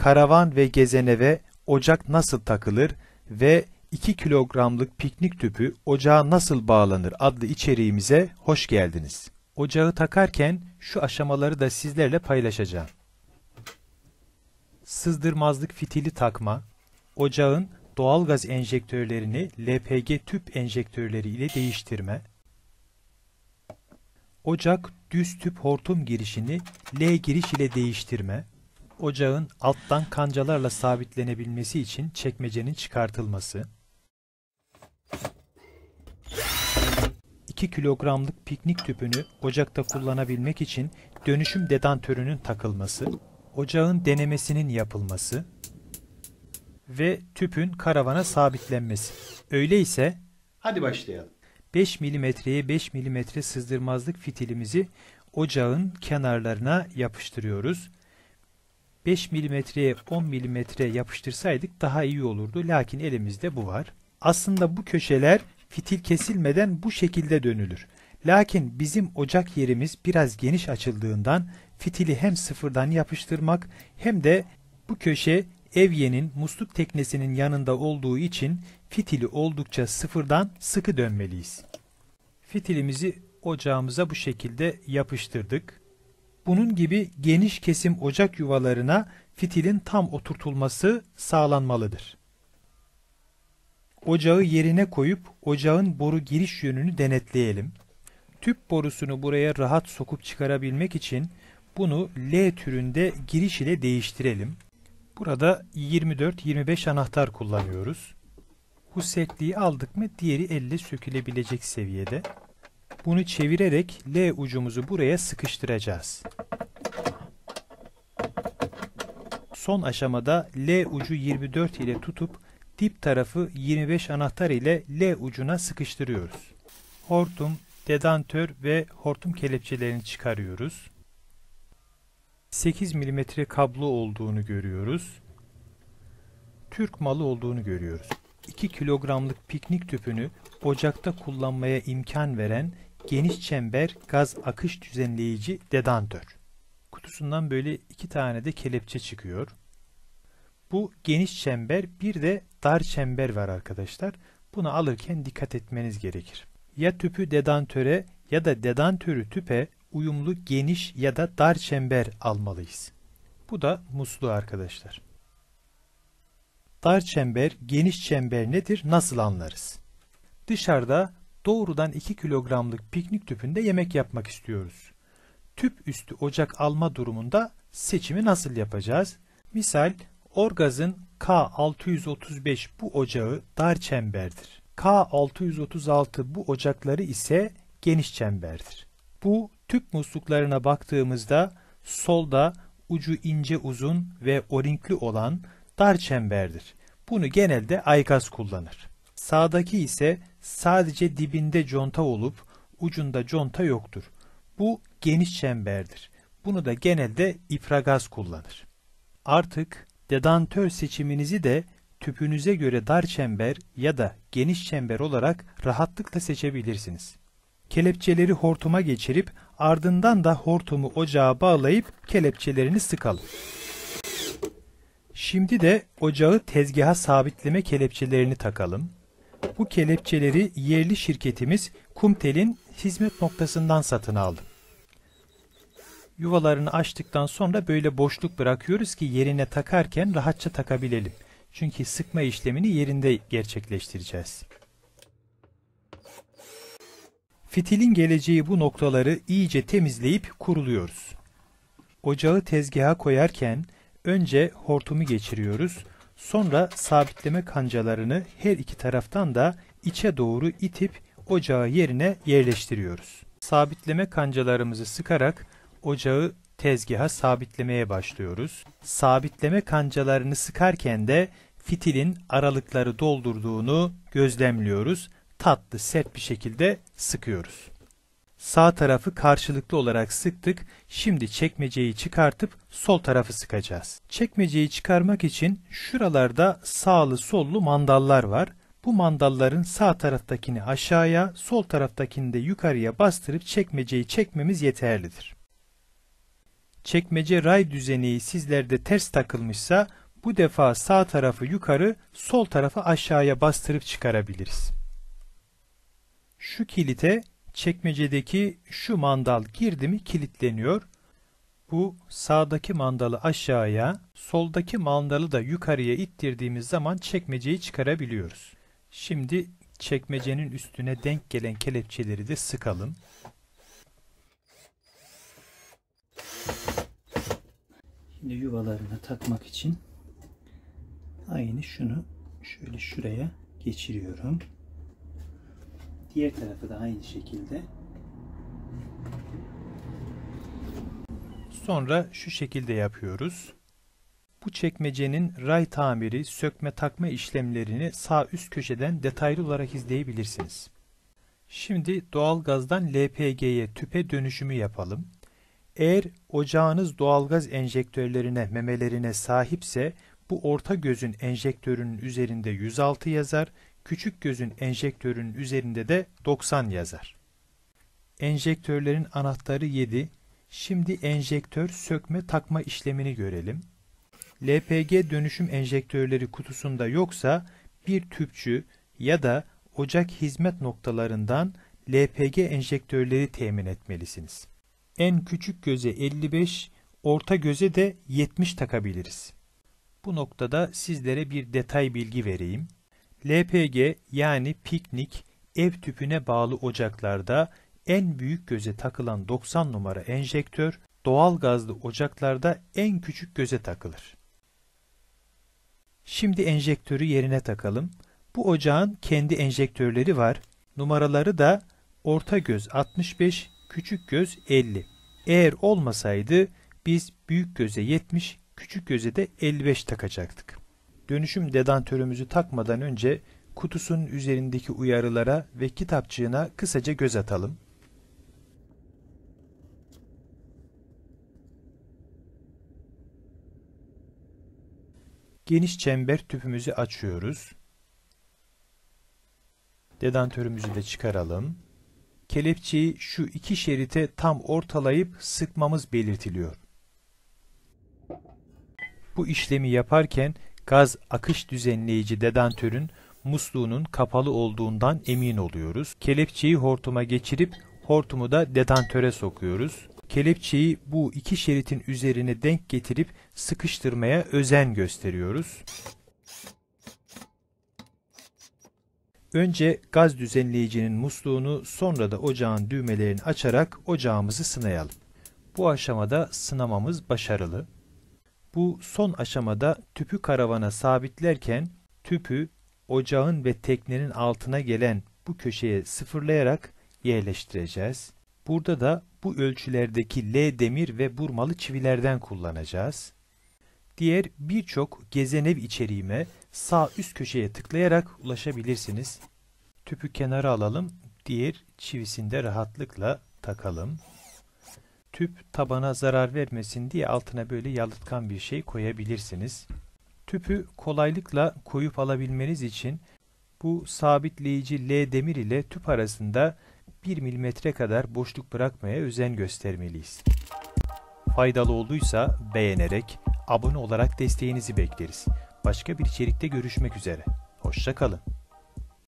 karavan ve gezeneve ocak nasıl takılır ve 2 kilogramlık piknik tüpü ocağa nasıl bağlanır adlı içeriğimize hoş geldiniz. Ocağı takarken şu aşamaları da sizlerle paylaşacağım. Sızdırmazlık fitili takma, ocağın doğalgaz enjektörlerini LPG tüp enjektörleri ile değiştirme, ocak düz tüp hortum girişini L giriş ile değiştirme, ocağın alttan kancalarla sabitlenebilmesi için çekmecenin çıkartılması, 2 kilogramlık piknik tüpünü ocakta kullanabilmek için dönüşüm dedantörünün takılması, ocağın denemesinin yapılması ve tüpün karavana sabitlenmesi. Öyleyse hadi başlayalım. 5 milimetreye 5 milimetre sızdırmazlık fitilimizi ocağın kenarlarına yapıştırıyoruz. 5 milimetreye 10 milimetre yapıştırsaydık daha iyi olurdu. Lakin elimizde bu var. Aslında bu köşeler fitil kesilmeden bu şekilde dönülür. Lakin bizim ocak yerimiz biraz geniş açıldığından fitili hem sıfırdan yapıştırmak hem de bu köşe evyenin musluk teknesinin yanında olduğu için fitili oldukça sıfırdan sıkı dönmeliyiz. Fitilimizi ocağımıza bu şekilde yapıştırdık. Bunun gibi geniş kesim ocak yuvalarına fitilin tam oturtulması sağlanmalıdır. Ocağı yerine koyup ocağın boru giriş yönünü denetleyelim. Tüp borusunu buraya rahat sokup çıkarabilmek için bunu L türünde giriş ile değiştirelim. Burada 24-25 anahtar kullanıyoruz. Husetliği aldık mı diğeri elle sökülebilecek seviyede. Bunu çevirerek L ucumuzu buraya sıkıştıracağız. Son aşamada L ucu 24 ile tutup dip tarafı 25 anahtar ile L ucuna sıkıştırıyoruz. Hortum, dedantör ve hortum kelepçelerini çıkarıyoruz. 8 mm kablo olduğunu görüyoruz. Türk malı olduğunu görüyoruz. 2 kilogramlık piknik tüpünü ocakta kullanmaya imkan veren geniş çember gaz akış düzenleyici dedantör. Kutusundan böyle iki tane de kelepçe çıkıyor. Bu geniş çember bir de dar çember var arkadaşlar. Bunu alırken dikkat etmeniz gerekir. Ya tüpü dedantöre ya da dedantörü tüpe uyumlu geniş ya da dar çember almalıyız. Bu da musluğu arkadaşlar. Dar çember, geniş çember nedir? Nasıl anlarız? Dışarıda doğrudan 2 kilogramlık piknik tüpünde yemek yapmak istiyoruz. Tüp üstü ocak alma durumunda seçimi nasıl yapacağız? Misal Orgaz'ın K635 bu ocağı dar çemberdir. K636 bu ocakları ise geniş çemberdir. Bu tüp musluklarına baktığımızda solda ucu ince uzun ve orinkli olan dar çemberdir. Bunu genelde aygaz kullanır. Sağdaki ise sadece dibinde conta olup ucunda conta yoktur. Bu geniş çemberdir. Bunu da genelde ifragaz kullanır. Artık dedantör seçiminizi de tüpünüze göre dar çember ya da geniş çember olarak rahatlıkla seçebilirsiniz. Kelepçeleri hortuma geçirip ardından da hortumu ocağa bağlayıp kelepçelerini sıkalım. Şimdi de ocağı tezgaha sabitleme kelepçelerini takalım. Bu kelepçeleri yerli şirketimiz Kumtel'in hizmet noktasından satın aldı. Yuvalarını açtıktan sonra böyle boşluk bırakıyoruz ki yerine takarken rahatça takabilelim. Çünkü sıkma işlemini yerinde gerçekleştireceğiz. Fitilin geleceği bu noktaları iyice temizleyip kuruluyoruz. Ocağı tezgaha koyarken önce hortumu geçiriyoruz. Sonra sabitleme kancalarını her iki taraftan da içe doğru itip ocağı yerine yerleştiriyoruz. Sabitleme kancalarımızı sıkarak ocağı tezgaha sabitlemeye başlıyoruz. Sabitleme kancalarını sıkarken de fitilin aralıkları doldurduğunu gözlemliyoruz. Tatlı sert bir şekilde sıkıyoruz. Sağ tarafı karşılıklı olarak sıktık. Şimdi çekmeceyi çıkartıp sol tarafı sıkacağız. Çekmeceyi çıkarmak için şuralarda sağlı sollu mandallar var. Bu mandalların sağ taraftakini aşağıya, sol taraftakini de yukarıya bastırıp çekmeceyi çekmemiz yeterlidir. Çekmece ray düzeneği sizlerde ters takılmışsa bu defa sağ tarafı yukarı, sol tarafı aşağıya bastırıp çıkarabiliriz. Şu kilite çekmecedeki şu mandal girdi mi kilitleniyor. Bu sağdaki mandalı aşağıya, soldaki mandalı da yukarıya ittirdiğimiz zaman çekmeceyi çıkarabiliyoruz. Şimdi çekmecenin üstüne denk gelen kelepçeleri de sıkalım. Şimdi yuvalarına takmak için aynı şunu şöyle şuraya geçiriyorum. Diğer tarafı da aynı şekilde. Sonra şu şekilde yapıyoruz. Bu çekmecenin ray tamiri, sökme takma işlemlerini sağ üst köşeden detaylı olarak izleyebilirsiniz. Şimdi doğalgazdan LPG'ye tüpe dönüşümü yapalım. Eğer ocağınız doğalgaz enjektörlerine, memelerine sahipse bu orta gözün enjektörünün üzerinde 106 yazar küçük gözün enjektörünün üzerinde de 90 yazar. Enjektörlerin anahtarı 7. Şimdi enjektör sökme takma işlemini görelim. LPG dönüşüm enjektörleri kutusunda yoksa bir tüpçü ya da ocak hizmet noktalarından LPG enjektörleri temin etmelisiniz. En küçük göze 55, orta göze de 70 takabiliriz. Bu noktada sizlere bir detay bilgi vereyim. LPG yani piknik ev tüpüne bağlı ocaklarda en büyük göze takılan 90 numara enjektör, doğal gazlı ocaklarda en küçük göze takılır. Şimdi enjektörü yerine takalım. Bu ocağın kendi enjektörleri var. Numaraları da orta göz 65, küçük göz 50. Eğer olmasaydı biz büyük göze 70, küçük göze de 55 takacaktık dönüşüm dedantörümüzü takmadan önce kutusun üzerindeki uyarılara ve kitapçığına kısaca göz atalım. Geniş çember tüpümüzü açıyoruz. Dedantörümüzü de çıkaralım. Kelepçeyi şu iki şerite tam ortalayıp sıkmamız belirtiliyor. Bu işlemi yaparken gaz akış düzenleyici dedantörün musluğunun kapalı olduğundan emin oluyoruz. Kelepçeyi hortuma geçirip hortumu da dedantöre sokuyoruz. Kelepçeyi bu iki şeritin üzerine denk getirip sıkıştırmaya özen gösteriyoruz. Önce gaz düzenleyicinin musluğunu sonra da ocağın düğmelerini açarak ocağımızı sınayalım. Bu aşamada sınamamız başarılı. Bu son aşamada tüpü karavana sabitlerken tüpü ocağın ve teknenin altına gelen bu köşeye sıfırlayarak yerleştireceğiz. Burada da bu ölçülerdeki L demir ve burmalı çivilerden kullanacağız. Diğer birçok gezenev içeriğime sağ üst köşeye tıklayarak ulaşabilirsiniz. Tüpü kenara alalım, diğer çivisinde rahatlıkla takalım tüp tabana zarar vermesin diye altına böyle yalıtkan bir şey koyabilirsiniz. Tüpü kolaylıkla koyup alabilmeniz için bu sabitleyici L demir ile tüp arasında 1 milimetre kadar boşluk bırakmaya özen göstermeliyiz. Faydalı olduysa beğenerek, abone olarak desteğinizi bekleriz. Başka bir içerikte görüşmek üzere. Hoşçakalın.